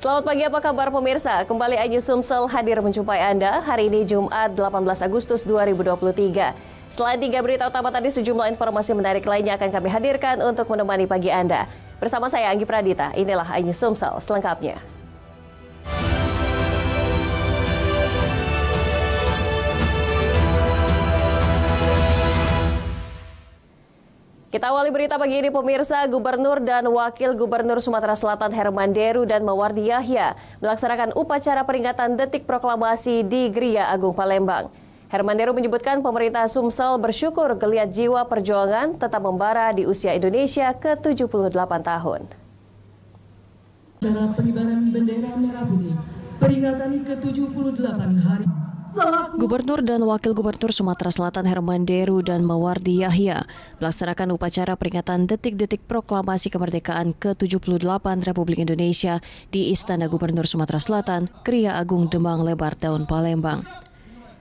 Selamat pagi, apa kabar pemirsa? Kembali Ayu Sumsel hadir menjumpai Anda hari ini Jumat 18 Agustus 2023. Selain tiga berita utama tadi, sejumlah informasi menarik lainnya akan kami hadirkan untuk menemani pagi Anda. Bersama saya Anggi Pradita, inilah Ayu Sumsel selengkapnya. Kita awali berita pagi ini pemirsa, Gubernur dan Wakil Gubernur Sumatera Selatan Herman Deru dan Mawardi Yahya melaksanakan upacara peringatan detik proklamasi di Gria Agung Palembang. Herman Deru menyebutkan pemerintah Sumsel bersyukur geliat jiwa perjuangan tetap membara di usia Indonesia ke-78 tahun. Cara pengibaran bendera merah putih, peringatan ke-78 hari Gubernur dan Wakil Gubernur Sumatera Selatan Herman Deru dan Mawardi Yahya melaksanakan upacara peringatan detik-detik proklamasi kemerdekaan ke-78 Republik Indonesia di Istana Gubernur Sumatera Selatan, Kria Agung Demang Lebar Daun Palembang.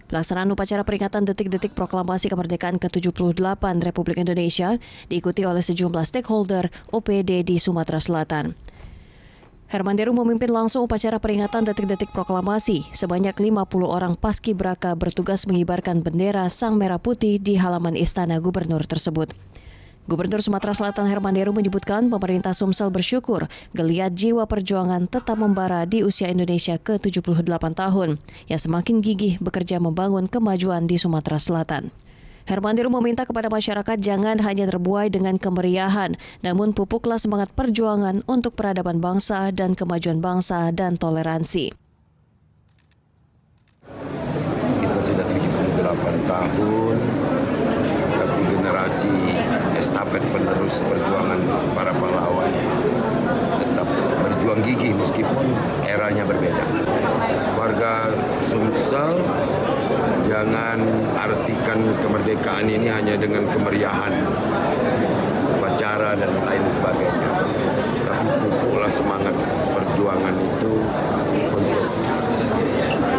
Pelaksanaan upacara peringatan detik-detik proklamasi kemerdekaan ke-78 Republik Indonesia diikuti oleh sejumlah stakeholder OPD di Sumatera Selatan. Herman Deru memimpin langsung upacara peringatan detik-detik proklamasi. Sebanyak 50 orang paski braka bertugas mengibarkan bendera Sang Merah Putih di halaman Istana Gubernur tersebut. Gubernur Sumatera Selatan Herman Deru menyebutkan pemerintah Sumsel bersyukur geliat jiwa perjuangan tetap membara di usia Indonesia ke-78 tahun yang semakin gigih bekerja membangun kemajuan di Sumatera Selatan. Hermandir meminta kepada masyarakat jangan hanya terbuai dengan kemeriahan, namun pupuklah semangat perjuangan untuk peradaban bangsa dan kemajuan bangsa dan toleransi. Kita sudah 78 tahun, tapi generasi estafet penerus perjuangan para pahlawan tetap berjuang gigih meskipun eranya berbeda. Warga Sumsel jangan artikan kemerdekaan ini hanya dengan kemeriahan, upacara dan lain sebagainya. Tapi pupuklah semangat perjuangan itu untuk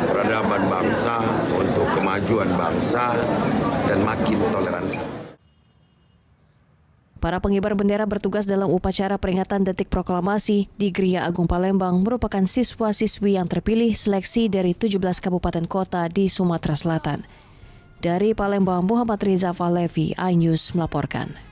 peradaban bangsa, untuk kemajuan bangsa, dan makin toleransi. Para pengibar bendera bertugas dalam upacara peringatan detik proklamasi di Gria Agung Palembang merupakan siswa-siswi yang terpilih seleksi dari 17 kabupaten kota di Sumatera Selatan. Dari Palembang, Muhammad Riza Falevi, iNews melaporkan.